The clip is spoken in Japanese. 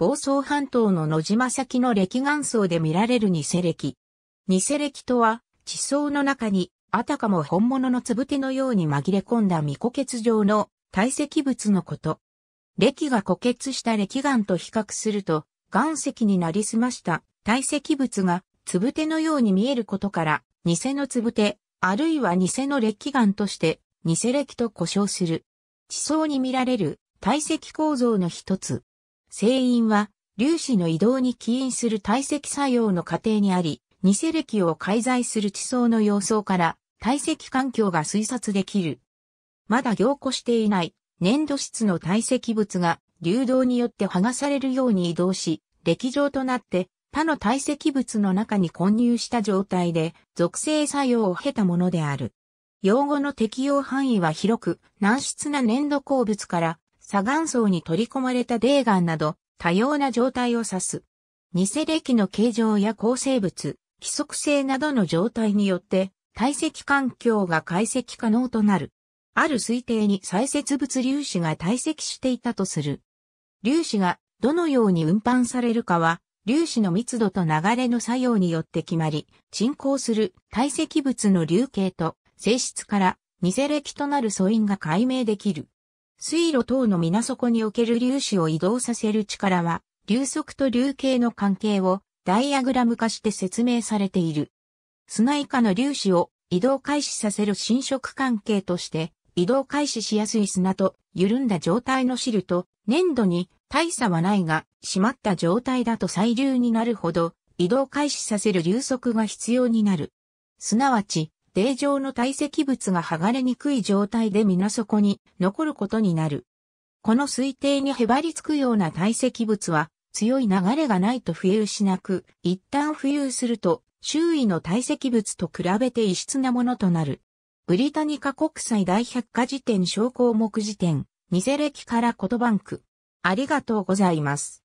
房総半島の野島先の歴岩層で見られる偽歴。偽歴とは、地層の中に、あたかも本物のつぶてのように紛れ込んだ未固結状の堆積物のこと。歴が固結した歴岩と比較すると、岩石になりすました堆積物がつぶてのように見えることから、偽のつぶて、あるいは偽の歴岩として、偽歴と呼称する。地層に見られる堆積構造の一つ。聖因は、粒子の移動に起因する堆積作用の過程にあり、偽歴を介在する地層の様相から、堆積環境が推察できる。まだ凝固していない粘土質の堆積物が流動によって剥がされるように移動し、歴状となって他の堆積物の中に混入した状態で属性作用を経たものである。用語の適用範囲は広く、軟質な粘土鉱物から砂岩層に取り込まれた泥岩など多様な状態を指す。偽暦の形状や構成物、規則性などの状態によって堆積環境が解析可能となる。ある推定に砕屑物粒子が堆積していたとする。粒子がどのように運搬されるかは、粒子の密度と流れの作用によって決まり、進行する堆積物の流形と性質から、偽暦となる素因が解明できる。水路等の水底における粒子を移動させる力は、流速と流形の関係をダイアグラム化して説明されている。砂以下の粒子を移動開始させる侵食関係として、移動開始しやすい砂と緩んだ状態の汁と粘土に大差はないが、閉まった状態だと細流になるほど移動開始させる流速が必要になる。すなわち、正状の堆積物が剥がれにくい状態で皆底に残ることになる。この推定にへばりつくような堆積物は強い流れがないと浮遊しなく、一旦浮遊すると周囲の堆積物と比べて異質なものとなる。ブリタニカ国際大百科事典小項目辞典、ニセ歴から言葉バンク。ありがとうございます。